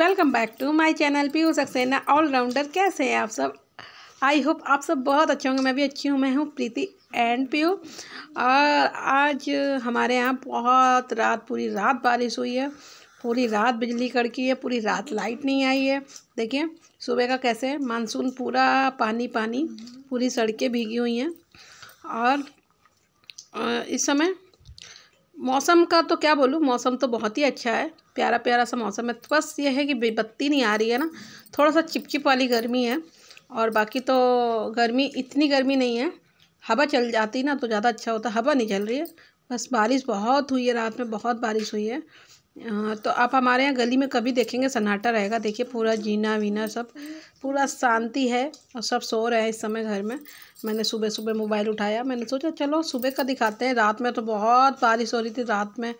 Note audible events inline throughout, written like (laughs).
welcome back to my channel Piyu Saxena allrounder कैसे हैं आप सब आई होप आप सब बहुत अच्छे होंगे मैं भी अच्छी हूँ मैं हूँ प्रीति एंड पी और आज हमारे यहाँ बहुत रात पूरी रात बारिश हुई है पूरी रात बिजली कड़की है पूरी रात लाइट नहीं आई है देखिए सुबह का कैसे है मानसून पूरा पानी पानी पूरी सड़कें भीगी हुई हैं और इस समय मौसम का तो क्या बोलूँ मौसम तो बहुत ही अच्छा है प्यारा प्यारा सा मौसम है बस ये है कि बत्ती नहीं आ रही है ना थोड़ा सा चिपचिप वाली गर्मी है और बाकी तो गर्मी इतनी गर्मी नहीं है हवा चल जाती ना तो ज़्यादा अच्छा होता हवा नहीं चल रही है बस बारिश बहुत हुई है रात में बहुत बारिश हुई है हाँ, तो आप हमारे यहाँ गली में कभी देखेंगे सन्नाटा रहेगा देखिए पूरा जीना वीना सब पूरा शांति है और सब सो रहे हैं इस समय घर में मैंने सुबह सुबह मोबाइल उठाया मैंने सोचा चलो सुबह का दिखाते हैं रात में तो बहुत बारिश हो रही थी रात में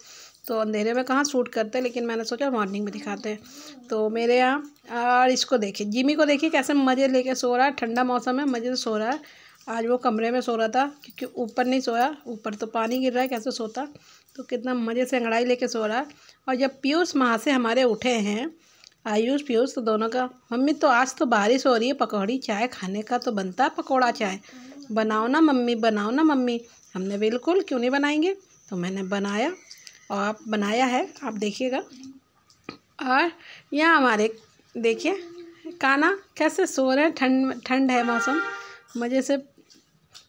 तो अंधेरे में कहाँ शूट करते हैं लेकिन मैंने सोचा मॉर्निंग में दिखाते हैं तो मेरे यहाँ और इसको देखिए जिमी को देखिए कैसे मज़े लेके सो रहा है ठंडा मौसम है मज़े से सो रहा है आज वो कमरे में सो रहा था क्योंकि ऊपर नहीं सोया ऊपर तो पानी गिर रहा है कैसे सोता तो कितना मज़े से अंगड़ाई लेके सो रहा है और जब पीयूष वहाँ से हमारे उठे हैं आयुष पीयूष तो दोनों का मम्मी तो आज तो बारिश हो रही है पकौड़ी चाय खाने का तो बनता है पकौड़ा चाय बनाओ ना मम्मी बनाओ ना मम्मी हमने बिल्कुल क्यों नहीं बनाएंगे तो मैंने बनाया और आप बनाया है आप देखिएगा और यहाँ हमारे देखिए काना कैसे सो रहे हैं ठंड ठंड है मौसम मज़े से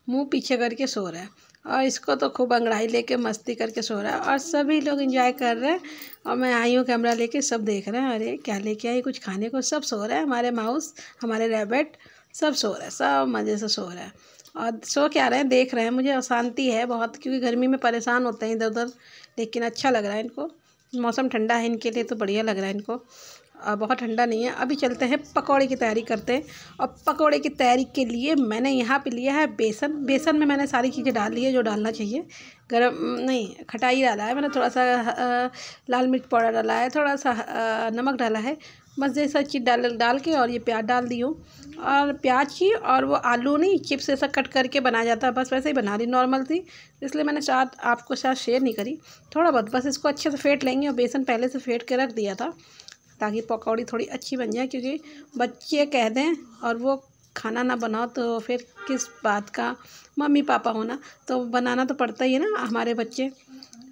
मुंह पीछे करके सो रहा है और इसको तो खूब अंगड़ाई लेके मस्ती करके सो रहा है और सभी लोग इंजॉय कर रहे हैं और मैं आई हूँ कैमरा लेके सब देख रहे हैं अरे क्या लेके आई कुछ खाने को सब सो रहे हैं हमारे माउस हमारे रेबेट सब सो रहे हैं सब मज़े से सो रहे हैं और सो क्या रहे हैं देख रहे हैं मुझे अशांति है बहुत क्योंकि गर्मी में परेशान होते हैं इधर उधर लेकिन अच्छा लग रहा है इनको मौसम ठंडा है इनके लिए तो बढ़िया लग रहा है इनको बहुत ठंडा नहीं है अभी चलते हैं पकौड़े की तैयारी करते हैं और पकौड़े की तैयारी के लिए मैंने यहाँ पे लिया है बेसन बेसन में मैंने सारी चीज़ें डाल ली है जो डालना चाहिए गरम नहीं खटाई डाला है मैंने थोड़ा सा आ, लाल मिर्च पाउडर डाला है थोड़ा सा आ, नमक डाला है बस जैसा चीज़ डाल डाल के और ये प्याज डाल दी हूँ और प्याज की और वो आलू नहीं चिप्स ऐसा कट करके बनाया जाता है बस वैसे ही बना रही नॉर्मल थी इसलिए मैंने चार आपको शायद शेयर नहीं करी थोड़ा बहुत बस इसको अच्छे से फेंट लेंगे और बेसन पहले से फेंट के रख दिया था ताकि पकौड़ी थोड़ी अच्छी बन जाए क्योंकि बच्चे कह दें और वो खाना ना बनाओ तो फिर किस बात का मम्मी पापा होना तो बनाना तो पड़ता ही है ना हमारे बच्चे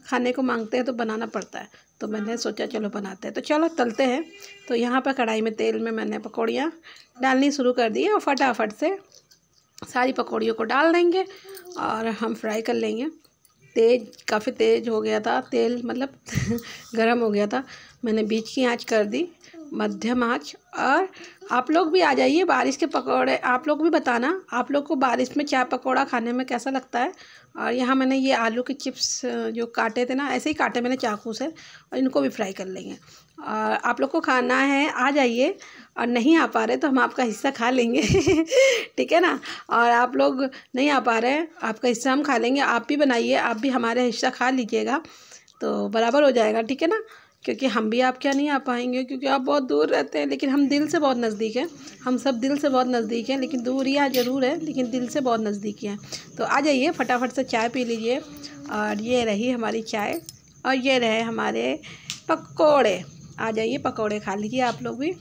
खाने को मांगते हैं तो बनाना पड़ता है तो मैंने सोचा चलो बनाते हैं तो चलो तलते हैं तो यहाँ पर कढ़ाई में तेल में मैंने पकौड़ियाँ डालनी शुरू कर दी और फटाफट से सारी पकौड़ियों को डाल देंगे और हम फ्राई कर लेंगे तेज काफ़ी तेज़ हो गया था तेल मतलब (laughs) गर्म हो गया था मैंने बीच की आंच कर दी मध्यम आंच और आप लोग भी आ जाइए बारिश के पकौड़े आप लोग भी बताना आप लोग को बारिश में चाय पकौड़ा खाने में कैसा लगता है और यहाँ मैंने ये आलू के चिप्स जो काटे थे ना ऐसे ही काटे मैंने चाकू से और इनको भी फ्राई कर लेंगे आप लोग को खाना है आ जाइए और नहीं आ पा रहे तो हम आपका हिस्सा खा लेंगे (laughs) ठीक है ना और आप लोग नहीं आ पा रहे आपका हिस्सा हम खा लेंगे आप भी बनाइए आप भी हमारे हिस्सा खा लीजिएगा तो बराबर हो जाएगा ठीक है ना क्योंकि हम भी आप क्या नहीं आ पाएंगे क्योंकि आप बहुत दूर रहते हैं लेकिन हम दिल से बहुत नज़दीक हैं हम सब दिल से बहुत नज़दीक हैं लेकिन दूर ही ज़रूर है लेकिन दिल से बहुत नज़दीकी हैं तो आ जाइए फटाफट से चाय पी लीजिए और ये रही हमारी चाय और ये रहे हमारे पकौड़े आ जाइए पकौड़े खा लीजिए आप लोग भी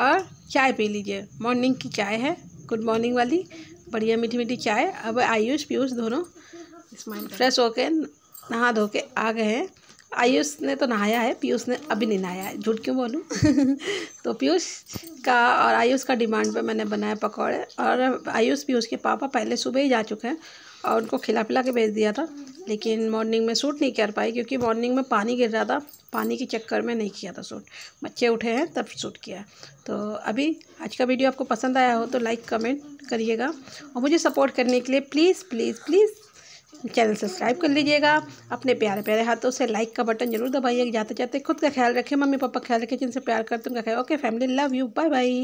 और चाय पी लीजिए मॉर्निंग की चाय है गुड मॉर्निंग वाली बढ़िया मीठी मीठी चाय अब आयुष पीयूष दोनों फ्रेश होके नहा धो के आ गए हैं आयुष ने तो नहाया है पीयूष ने अभी नहीं नहाया है झूठ क्यों बोलूँ (laughs) तो पीयूष का और आयुष का डिमांड पे मैंने बनाया पकौड़े और आयुष पीयूष के पापा पहले सुबह ही जा चुके हैं और उनको खिला पिला के भेज दिया था लेकिन मॉर्निंग में सूट नहीं कर पाई क्योंकि मॉर्निंग में पानी गिर रहा था पानी के चक्कर में नहीं किया था सूट बच्चे उठे हैं तब सूट किया तो अभी आज का वीडियो आपको पसंद आया हो तो लाइक कमेंट करिएगा और मुझे सपोर्ट करने के लिए please please please channel subscribe कर लीजिएगा अपने प्यारे प्यारे हाथों से लाइक का बटन जरूर दबाइएगा जाते जाते खुद का ख्याल रखें मम्मी पापा ख्याल रखें जिनसे प्यार करते हैं उनका ख्याल okay family love you bye bye